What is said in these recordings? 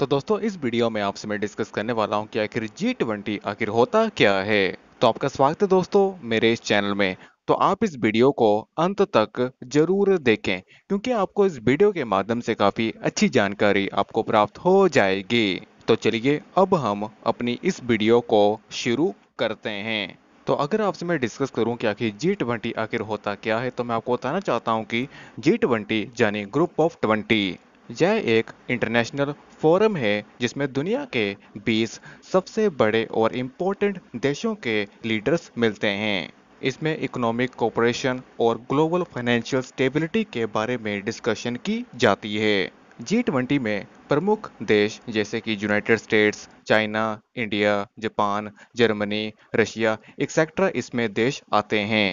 तो दोस्तों इस वीडियो में आपसे मैं डिस्कस करने वाला हूं कि आखिर जी ट्वेंटी आखिर होता क्या है तो आपका स्वागत है दोस्तों मेरे इस चैनल में तो आप इस वीडियो को अंत तक जरूर देखें क्योंकि आपको इस वीडियो के माध्यम से काफ़ी अच्छी जानकारी आपको प्राप्त हो जाएगी तो चलिए अब हम अपनी इस वीडियो को शुरू करते हैं तो अगर आपसे मैं डिस्कस करूं कि आखिर जी ट्वेंटी आखिर होता क्या है तो मैं आपको बताना चाहता हूं कि जी ट्वेंटी यानी ग्रुप ऑफ ट्वेंटी यह एक इंटरनेशनल फोरम है जिसमें दुनिया के 20 सबसे बड़े और इम्पोर्टेंट देशों के लीडर्स मिलते हैं इसमें इकोनॉमिक कोऑपरेशन और ग्लोबल फाइनेंशियल स्टेबिलिटी के बारे में डिस्कशन की जाती है जी ट्वेंटी में प्रमुख देश जैसे कि United States China India Japan Germany Russia etcetera इसमें देश आते हैं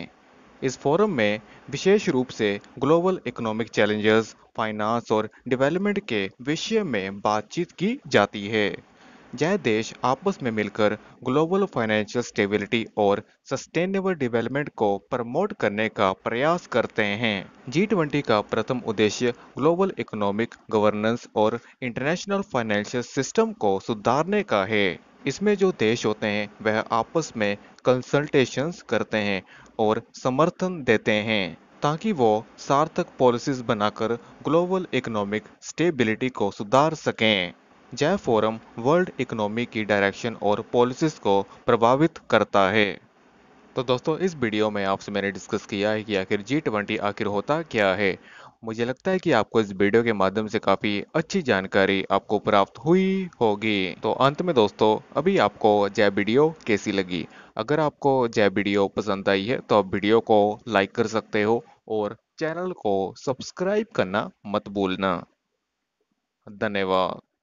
इस फोरम में विशेष रूप से ग्लोबल इकोनॉमिक चैलेंजेस फाइनेंस और डेवलपमेंट के विषय में बातचीत की जाती है जय देश आपस में मिलकर ग्लोबल फाइनेंशियल स्टेबिलिटी और सस्टेनेबल डेवलपमेंट को प्रमोट करने का प्रयास करते हैं जी ट्वेंटी का प्रथम उद्देश्य ग्लोबल इकोनॉमिक गवर्नेंस और इंटरनेशनल फाइनेंशियल सिस्टम को सुधारने का है इसमें जो देश होते हैं वह आपस में कंसल्टेशंस करते हैं और समर्थन देते हैं ताकि वो सार्थक पॉलिसीज बनाकर ग्लोबल इकोनॉमिक स्टेबिलिटी को सुधार सकें जय फोरम वर्ल्ड इकोनॉमी की डायरेक्शन और पॉलिसीज को प्रभावित करता है तो दोस्तों इस वीडियो में आपसे मैंने डिस्कस किया है कि आखिर जी ट्वेंटी आखिर होता क्या है मुझे लगता है कि आपको इस वीडियो के माध्यम से काफ़ी अच्छी जानकारी आपको प्राप्त हुई होगी तो अंत में दोस्तों अभी आपको जय वीडियो कैसी लगी अगर आपको जय वीडियो पसंद आई है तो आप वीडियो को लाइक कर सकते हो और चैनल को सब्सक्राइब करना मत भूलना धन्यवाद